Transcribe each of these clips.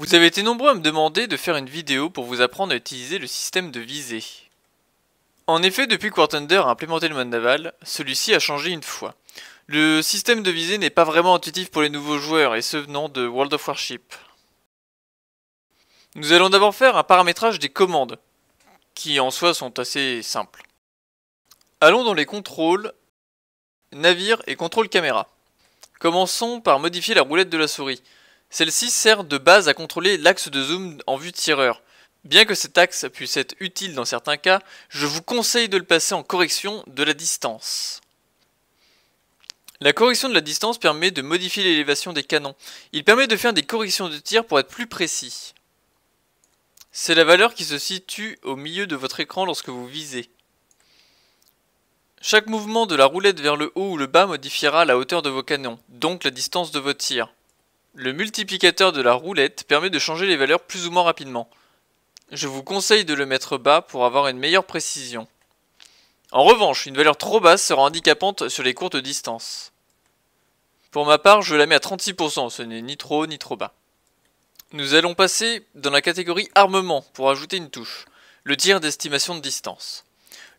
Vous avez été nombreux à me demander de faire une vidéo pour vous apprendre à utiliser le système de visée. En effet, depuis que Thunder a implémenté le mode naval, celui-ci a changé une fois. Le système de visée n'est pas vraiment intuitif pour les nouveaux joueurs, et ce venant de World of Warship. Nous allons d'abord faire un paramétrage des commandes, qui en soi sont assez simples. Allons dans les contrôles, navire et contrôle caméra. Commençons par modifier la roulette de la souris. Celle-ci sert de base à contrôler l'axe de zoom en vue tireur. Bien que cet axe puisse être utile dans certains cas, je vous conseille de le passer en correction de la distance. La correction de la distance permet de modifier l'élévation des canons. Il permet de faire des corrections de tir pour être plus précis. C'est la valeur qui se situe au milieu de votre écran lorsque vous visez. Chaque mouvement de la roulette vers le haut ou le bas modifiera la hauteur de vos canons, donc la distance de vos tirs. Le multiplicateur de la roulette permet de changer les valeurs plus ou moins rapidement. Je vous conseille de le mettre bas pour avoir une meilleure précision. En revanche, une valeur trop basse sera handicapante sur les courtes distances. Pour ma part, je la mets à 36%, ce n'est ni trop haut ni trop bas. Nous allons passer dans la catégorie armement pour ajouter une touche, le tir d'estimation de distance.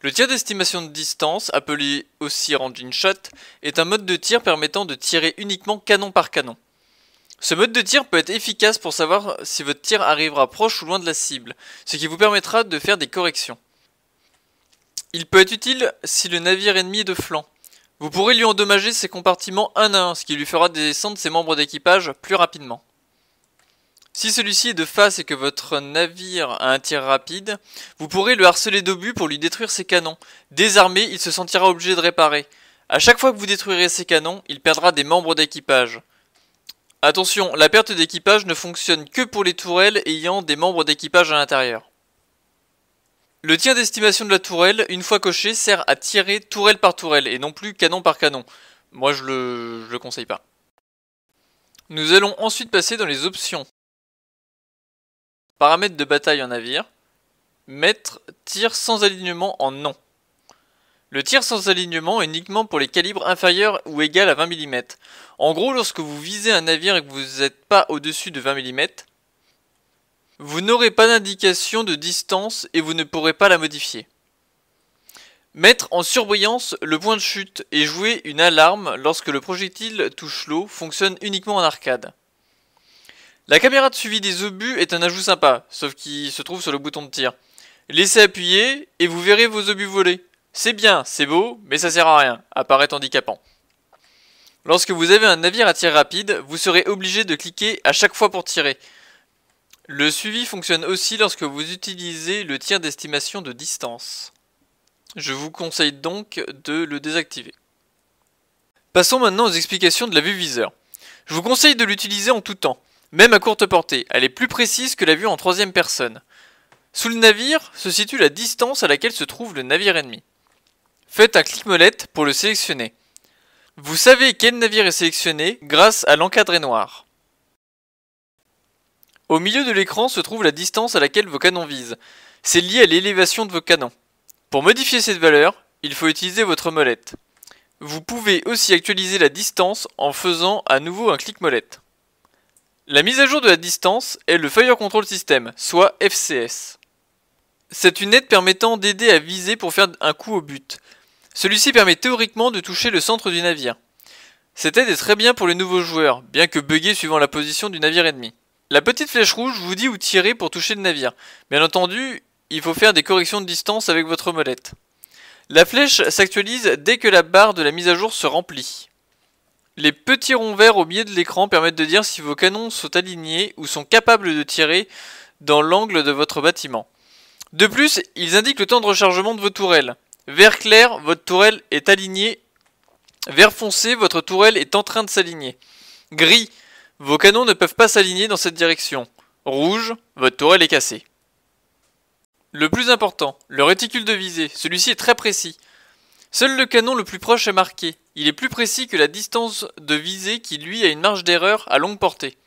Le tir d'estimation de distance, appelé aussi ranging shot, est un mode de tir permettant de tirer uniquement canon par canon. Ce mode de tir peut être efficace pour savoir si votre tir arrivera proche ou loin de la cible, ce qui vous permettra de faire des corrections. Il peut être utile si le navire ennemi est de flanc. Vous pourrez lui endommager ses compartiments un à un, ce qui lui fera descendre ses membres d'équipage plus rapidement. Si celui-ci est de face et que votre navire a un tir rapide, vous pourrez le harceler d'obus pour lui détruire ses canons. Désarmé, il se sentira obligé de réparer. A chaque fois que vous détruirez ses canons, il perdra des membres d'équipage. Attention, la perte d'équipage ne fonctionne que pour les tourelles ayant des membres d'équipage à l'intérieur. Le tir d'estimation de la tourelle, une fois coché, sert à tirer tourelle par tourelle et non plus canon par canon. Moi je le, je le conseille pas. Nous allons ensuite passer dans les options. Paramètres de bataille en navire. Mettre tir sans alignement en non. Le tir sans alignement est uniquement pour les calibres inférieurs ou égaux à 20 mm. En gros, lorsque vous visez un navire et que vous n'êtes pas au-dessus de 20 mm, vous n'aurez pas d'indication de distance et vous ne pourrez pas la modifier. Mettre en surbrillance le point de chute et jouer une alarme lorsque le projectile touche l'eau fonctionne uniquement en arcade. La caméra de suivi des obus est un ajout sympa, sauf qu'il se trouve sur le bouton de tir. Laissez appuyer et vous verrez vos obus voler. C'est bien, c'est beau, mais ça sert à rien, apparaît handicapant. Lorsque vous avez un navire à tir rapide, vous serez obligé de cliquer à chaque fois pour tirer. Le suivi fonctionne aussi lorsque vous utilisez le tir d'estimation de distance. Je vous conseille donc de le désactiver. Passons maintenant aux explications de la vue viseur. Je vous conseille de l'utiliser en tout temps, même à courte portée, elle est plus précise que la vue en troisième personne. Sous le navire se situe la distance à laquelle se trouve le navire ennemi. Faites un clic molette pour le sélectionner. Vous savez quel navire est sélectionné grâce à l'encadré noir. Au milieu de l'écran se trouve la distance à laquelle vos canons visent. C'est lié à l'élévation de vos canons. Pour modifier cette valeur, il faut utiliser votre molette. Vous pouvez aussi actualiser la distance en faisant à nouveau un clic molette. La mise à jour de la distance est le Fire Control System, soit FCS. C'est une aide permettant d'aider à viser pour faire un coup au but. Celui-ci permet théoriquement de toucher le centre du navire. Cette aide est très bien pour les nouveaux joueurs, bien que buggé suivant la position du navire ennemi. La petite flèche rouge vous dit où tirer pour toucher le navire. Bien entendu, il faut faire des corrections de distance avec votre molette. La flèche s'actualise dès que la barre de la mise à jour se remplit. Les petits ronds verts au milieu de l'écran permettent de dire si vos canons sont alignés ou sont capables de tirer dans l'angle de votre bâtiment. De plus, ils indiquent le temps de rechargement de vos tourelles. Vert clair, votre tourelle est alignée. Vert foncé, votre tourelle est en train de s'aligner. Gris, vos canons ne peuvent pas s'aligner dans cette direction. Rouge, votre tourelle est cassée. Le plus important, le réticule de visée. Celui-ci est très précis. Seul le canon le plus proche est marqué. Il est plus précis que la distance de visée qui lui a une marge d'erreur à longue portée.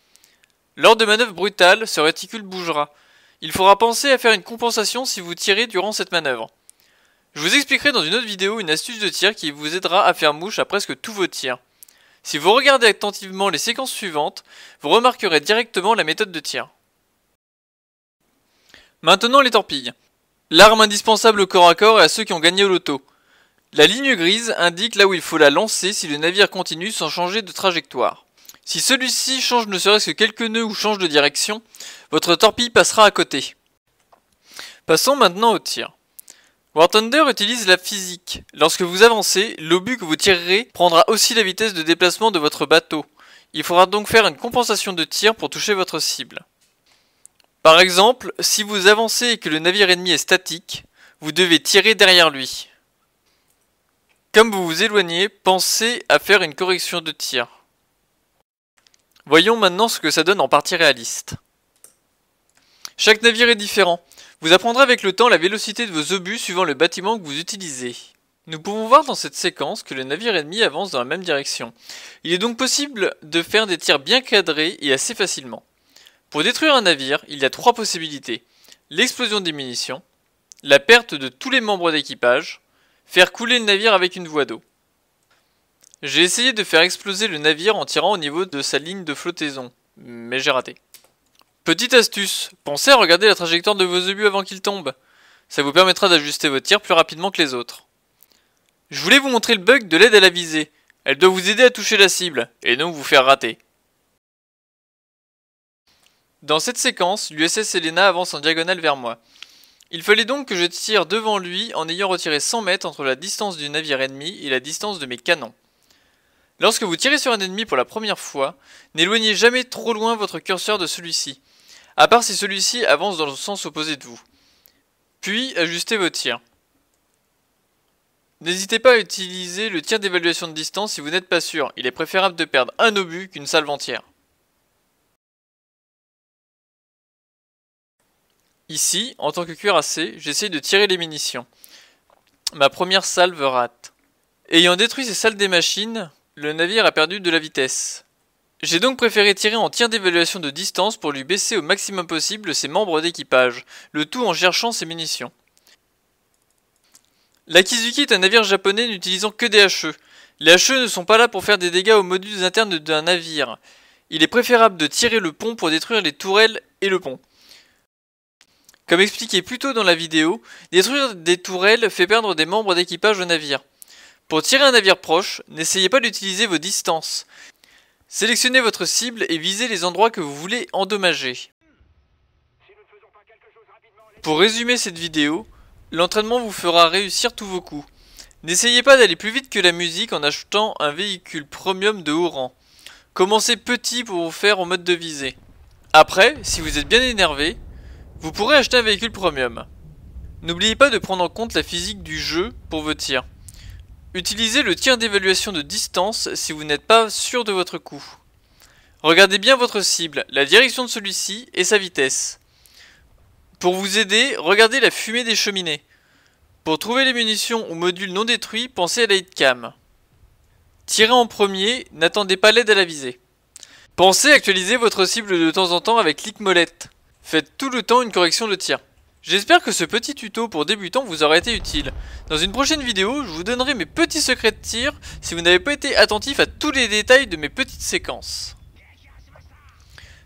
Lors de manœuvres brutales, ce réticule bougera. Il faudra penser à faire une compensation si vous tirez durant cette manœuvre. Je vous expliquerai dans une autre vidéo une astuce de tir qui vous aidera à faire mouche à presque tous vos tirs. Si vous regardez attentivement les séquences suivantes, vous remarquerez directement la méthode de tir. Maintenant les torpilles. L'arme indispensable au corps à corps et à ceux qui ont gagné au loto. La ligne grise indique là où il faut la lancer si le navire continue sans changer de trajectoire. Si celui-ci change ne serait-ce que quelques nœuds ou change de direction, votre torpille passera à côté. Passons maintenant au tir. War Thunder utilise la physique. Lorsque vous avancez, l'obus que vous tirerez prendra aussi la vitesse de déplacement de votre bateau. Il faudra donc faire une compensation de tir pour toucher votre cible. Par exemple, si vous avancez et que le navire ennemi est statique, vous devez tirer derrière lui. Comme vous vous éloignez, pensez à faire une correction de tir. Voyons maintenant ce que ça donne en partie réaliste. Chaque navire est différent. Vous apprendrez avec le temps la vélocité de vos obus suivant le bâtiment que vous utilisez. Nous pouvons voir dans cette séquence que le navire ennemi avance dans la même direction. Il est donc possible de faire des tirs bien cadrés et assez facilement. Pour détruire un navire, il y a trois possibilités. L'explosion des munitions, la perte de tous les membres d'équipage, faire couler le navire avec une voie d'eau. J'ai essayé de faire exploser le navire en tirant au niveau de sa ligne de flottaison, mais j'ai raté. Petite astuce, pensez à regarder la trajectoire de vos obus avant qu'ils tombent. Ça vous permettra d'ajuster vos tirs plus rapidement que les autres. Je voulais vous montrer le bug de l'aide à la visée. Elle doit vous aider à toucher la cible, et non vous faire rater. Dans cette séquence, l'USS Helena avance en diagonale vers moi. Il fallait donc que je tire devant lui en ayant retiré 100 mètres entre la distance du navire ennemi et la distance de mes canons. Lorsque vous tirez sur un ennemi pour la première fois, n'éloignez jamais trop loin votre curseur de celui-ci à part si celui-ci avance dans le sens opposé de vous. Puis ajustez vos tirs. N'hésitez pas à utiliser le tir d'évaluation de distance si vous n'êtes pas sûr, il est préférable de perdre un obus qu'une salve entière. Ici, en tant que cuirassé, j'essaye de tirer les munitions. Ma première salve rate. Ayant détruit ces salles des machines, le navire a perdu de la vitesse. J'ai donc préféré tirer en tir d'évaluation de distance pour lui baisser au maximum possible ses membres d'équipage, le tout en cherchant ses munitions. La Kizuki est un navire japonais n'utilisant que des HE. Les HE ne sont pas là pour faire des dégâts aux modules internes d'un navire. Il est préférable de tirer le pont pour détruire les tourelles et le pont. Comme expliqué plus tôt dans la vidéo, détruire des tourelles fait perdre des membres d'équipage au navire. Pour tirer un navire proche, n'essayez pas d'utiliser vos distances. Sélectionnez votre cible et visez les endroits que vous voulez endommager. Pour résumer cette vidéo, l'entraînement vous fera réussir tous vos coups. N'essayez pas d'aller plus vite que la musique en achetant un véhicule premium de haut rang. Commencez petit pour vous faire en mode de visée. Après, si vous êtes bien énervé, vous pourrez acheter un véhicule premium. N'oubliez pas de prendre en compte la physique du jeu pour vos tirs. Utilisez le tir d'évaluation de distance si vous n'êtes pas sûr de votre coup. Regardez bien votre cible, la direction de celui-ci et sa vitesse. Pour vous aider, regardez la fumée des cheminées. Pour trouver les munitions ou modules non détruits, pensez à la cam. Tirez en premier, n'attendez pas l'aide à la visée. Pensez à actualiser votre cible de temps en temps avec clic molette. Faites tout le temps une correction de tir. J'espère que ce petit tuto pour débutants vous aura été utile. Dans une prochaine vidéo, je vous donnerai mes petits secrets de tir si vous n'avez pas été attentif à tous les détails de mes petites séquences.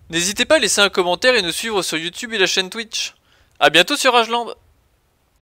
N'hésitez pas à laisser un commentaire et nous suivre sur YouTube et la chaîne Twitch. A bientôt sur Rageland